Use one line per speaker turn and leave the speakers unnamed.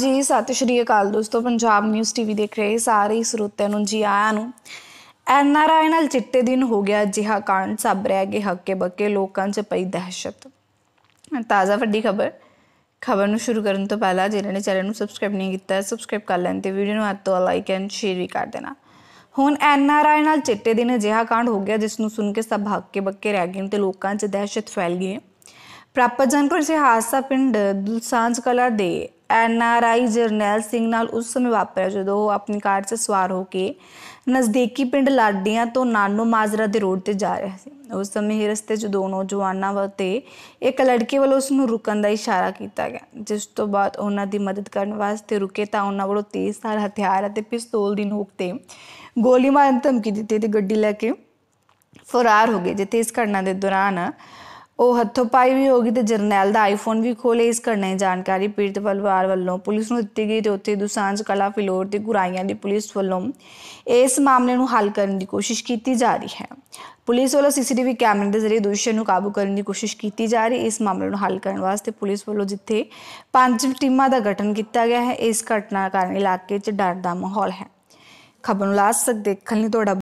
ਜੀ ਸਤਿ ਸ਼੍ਰੀ ਅਕਾਲ ਦੋਸਤੋ ਪੰਜਾਬ ਨਿਊਜ਼ ਟੀਵੀ ਦੇਖ ਰਹੇ ਸਾਰੇ ਸਰੋਤਿਆਂ ਨੂੰ ਜੀ ਆਇਆਂ ਨੂੰ ਐਨ ਆਰ ਆਈ ਨਾਲ ਚਿੱਟੇ ਦਿਨ ਹੋ ਗਿਆ ਜਿਹਾ ਕਾਂਡ ਸਭ ਰਹਿ ਗਏ ਹੱਕੇ ਬੱਕੇ ਲੋਕਾਂ 'ਚ ਪਈ ਦਹਿਸ਼ਤ ਤਾਜ਼ਾ ਵੱਡੀ ਖਬਰ ਖਬਰ ਨੂੰ ਸ਼ੁਰੂ ਕਰਨ ਤੋਂ ਪਹਿਲਾਂ ਜਿਨ੍ਹਾਂ ਨੇ ਚੈਨਲ ਨੂੰ ਸਬਸਕ੍ਰਾਈਬ ਨਹੀਂ ਕੀਤਾ ਸਬਸਕ੍ਰਾਈਬ ਕਰ ਲੈਣ ਤੇ ਵੀਡੀਓ ਨੂੰ ਹੱਥ ਤੋਂ ਲਾਈਕ ਐਂਡ ਸ਼ੇਅਰ ਵੀ ਕਰ ਦੇਣਾ ਹੁਣ ਐਨ ਆਰ ਆਈ ਨਾਲ ਚਿੱਟੇ ਦਿਨ ਅਜਿਹਾ ਕਾਂਡ ਹੋ ਗਿਆ ਜਿਸ ਨੂੰ ਸੁਣ ਕੇ ਸਭ ਹੱਕੇ ਬੱਕੇ ਰਹਿ ਗਏ ਤੇ ਲੋਕਾਂ 'ਚ ਦਹਿਸ਼ਤ ਫੈਲ ਗਈ ਪ੍ਰਾਪਤ ਜਾਣਕਾਰੀ ਸੇ ਹਾਸਾ ਪਿੰਡ ਦੁਲਸਾਂਜ ਕਲਾ ਦੇ N R I Jarnail Singh ਨਾਲ ਉਸ ਸਮੇਂ ਵਾਪਰਿਆ ਜਦੋਂ ਉਹ ਆਪਣੀ ਕਾਰ 'ਚ ਸਵਾਰ ਹੋ ਕੇ ਨਜ਼ਦੀਕੀ ਪਿੰਡ ਲਾਡੀਆਂ ਤੋਂ ਨਾਨੋ ਮਾਜਰਾ ਦੇ ਰੋਡ ਤੇ ਜਾ ਰਿਹਾ ਸੀ ਉਸ ਸਮੇਂ ਹੀ ਰਸਤੇ 'ਚ ਦੋ ਨੌਜਵਾਨਾਂ ਵਤੇ ਇੱਕ ਲੜਕੇ ਵੱਲੋਂ ਉਸ ਨੂੰ ਰੁਕਣ ਦਾ ਇਸ਼ਾਰਾ ਕੀਤਾ ਗਿਆ ਜਿਸ ਤੋਂ ਬਾਅਦ ਉਹਨਾਂ ਦੀ ਮਦਦ ਕਰਨ ਵਾਸਤੇ ਰੁਕੇ ਤਾਂ ਉਹਨਾਂ ਵੱਲੋਂ ਤੇਜ਼ਧਾਰ ਹਥਿਆਰ ਅਤੇ ਪਿਸਤੌਲ ਦੀ ਨੋਕ ਤੇ ਗੋਲੀ ਮਾਰਨ ਧਮਕੀ ਦਿੱਤੀ ਤੇ ਗੱਡੀ ਲੈ ਕੇ ਫਰਾਰ ਹੋ ਗਏ ਜਿੱਥੇ ਇਸ ਘਟਨਾ ਦੇ ਦੌਰਾਨ ਉਹ ਹੱਥੋਪਾਈ ਵੀ ਹੋ ਗਈ ਤੇ ਜਰਨੈਲ ਦਾ ਆਈਫੋਨ ਵੀ ਖੋਲੇ ਇਸ ਘਟਨਾ ਦੀ ਜਾਣਕਾਰੀ ਪੀੜਤ ਪਰਿਵਾਰ ਵੱਲੋਂ ਪੁਲਿਸ ਨੂੰ ਦਿੱਤੀ ਗਈ ਤੇ ਉੱਥੇ ਦੁਸਾਂਜ ਕਲਾ ਫਿਲੋਰ ਤੇ ਗੁਰਾਈਆਂ ਦੀ ਪੁਲਿਸ ਵੱਲੋਂ ਇਸ ਮਾਮਲੇ ਨੂੰ ਹੱਲ ਕਰਨ ਦੀ ਕੋਸ਼ਿਸ਼ ਕੀਤੀ ਜਾ ਰਹੀ ਹੈ ਪੁਲਿਸ ਵੱਲੋਂ ਸੀਸੀਟੀਵੀ ਕੈਮਰੇ ਦੇ ਜ਼ਰੀਏ ਦੋਸ਼ੀਆਂ ਨੂੰ ਕਾਬੂ ਕਰਨ ਦੀ ਕੋਸ਼ਿਸ਼ ਕੀਤੀ ਜਾ ਰਹੀ ਇਸ ਮਾਮਲੇ ਨੂੰ ਹੱਲ ਕਰਨ ਵਾਸਤੇ ਪੁਲਿਸ ਵੱਲੋਂ ਜਿੱਥੇ ਪੰਜ ਟੀਮਾਂ ਦਾ ਗਠਨ ਕੀਤਾ ਗਿਆ ਹੈ ਇਸ ਘਟਨਾ ਕਾਰਨ ਇਲਾਕੇ 'ਚ ਡਰ ਦਾ ਮਾਹੌਲ ਹੈ ਖਬਰ ਨੂੰ ਲਾਸਟ ਤੱਕ ਦੇਖਣ ਲਈ ਤੁਹਾਡਾ